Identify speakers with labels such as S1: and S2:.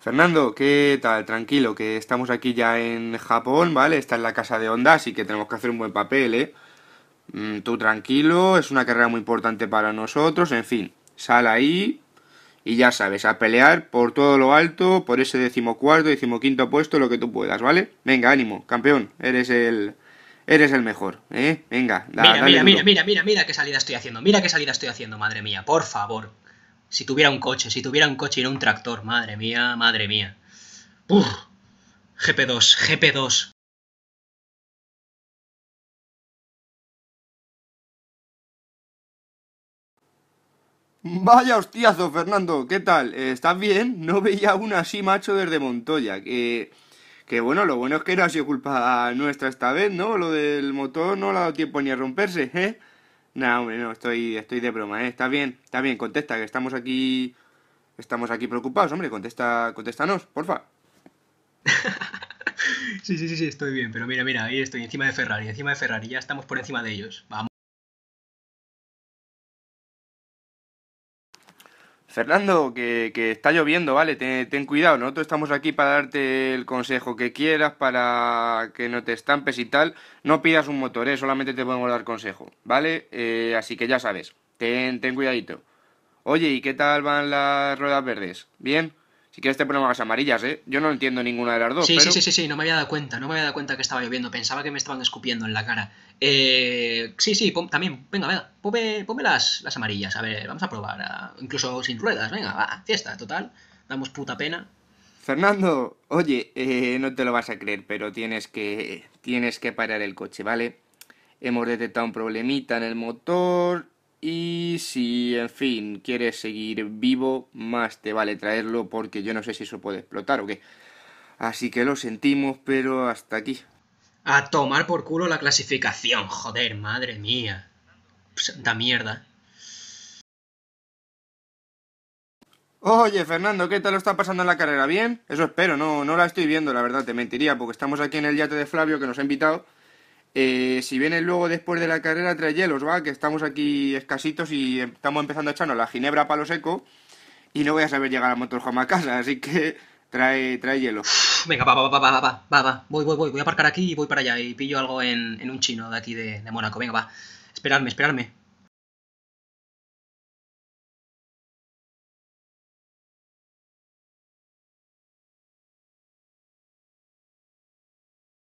S1: Fernando, ¿qué tal? Tranquilo, que estamos aquí ya en Japón, ¿vale? Está en la casa de Honda, así que tenemos que hacer un buen papel, ¿eh? Mm, tú tranquilo, es una carrera muy importante para nosotros, en fin, sal ahí y ya sabes, a pelear por todo lo alto, por ese decimocuarto, decimoquinto puesto, lo que tú puedas, ¿vale? Venga, ánimo, campeón, eres el... Eres el mejor, ¿eh? Venga, dale mira, mira, mira,
S2: mira, mira qué salida estoy haciendo, mira qué salida estoy haciendo, madre mía, por favor. Si tuviera un coche, si tuviera un coche y no
S1: un tractor, madre mía, madre mía. Uf, GP2, GP2. Vaya hostiazo, Fernando, ¿qué tal? Eh, ¿Estás bien? No veía aún así, macho, desde Montoya. Que, que bueno, lo bueno es que no ha sido culpa nuestra esta vez, ¿no? Lo del motor no le ha dado tiempo ni a romperse, ¿eh? No, hombre, no, estoy, estoy de broma, ¿eh? Está bien, está bien, contesta, que estamos aquí. Estamos aquí preocupados, hombre, contesta, contéstanos, porfa. sí, sí, sí, sí,
S2: estoy bien, pero mira, mira, ahí estoy, encima de Ferrari, encima de Ferrari, ya estamos por encima de ellos. Vamos.
S1: Fernando, que, está lloviendo, ¿vale? Ten, ten, cuidado, nosotros estamos aquí para darte el consejo que quieras, para que no te estampes y tal. No pidas un motor, ¿eh? solamente te podemos dar consejo, ¿vale? Eh, así que ya sabes, ten, ten cuidadito. Oye, ¿y qué tal van las ruedas verdes? ¿Bien? Si quieres te ponemos las amarillas, ¿eh? Yo no entiendo ninguna de las dos. Sí, pero... sí, sí,
S2: sí, no me había dado cuenta, no me había dado cuenta que estaba lloviendo, pensaba que me estaban escupiendo en la cara. Eh, sí, sí, también, venga, venga, ponme, las, las, amarillas, a ver, vamos a probar, incluso sin ruedas, venga, va, fiesta, total, damos puta pena.
S1: Fernando, oye, eh, no te lo vas a creer, pero tienes que, tienes que parar el coche, ¿vale? Hemos detectado un problemita en el motor, y si, en fin, quieres seguir vivo, más te vale traerlo porque yo no sé si eso puede explotar o qué. Así que lo sentimos, pero hasta aquí. A tomar por culo la clasificación,
S2: joder, madre mía.
S1: Santa mierda. Oye, Fernando, ¿qué tal lo está pasando en la carrera? ¿Bien? Eso espero, no, no la estoy viendo, la verdad, te mentiría, porque estamos aquí en el yate de Flavio que nos ha invitado eh, si vienes luego después de la carrera, trae hielos, ¿va? Que estamos aquí escasitos y em, estamos empezando a echarnos la ginebra palo seco y no voy a saber llegar a Motorhome a casa, así que trae, trae
S2: Venga, va, va, va, va, va, va, va, voy, voy, voy, voy a
S1: aparcar aquí y voy para allá y pillo algo en, en un chino de aquí de, de Mónaco, venga, va. Esperadme, esperadme.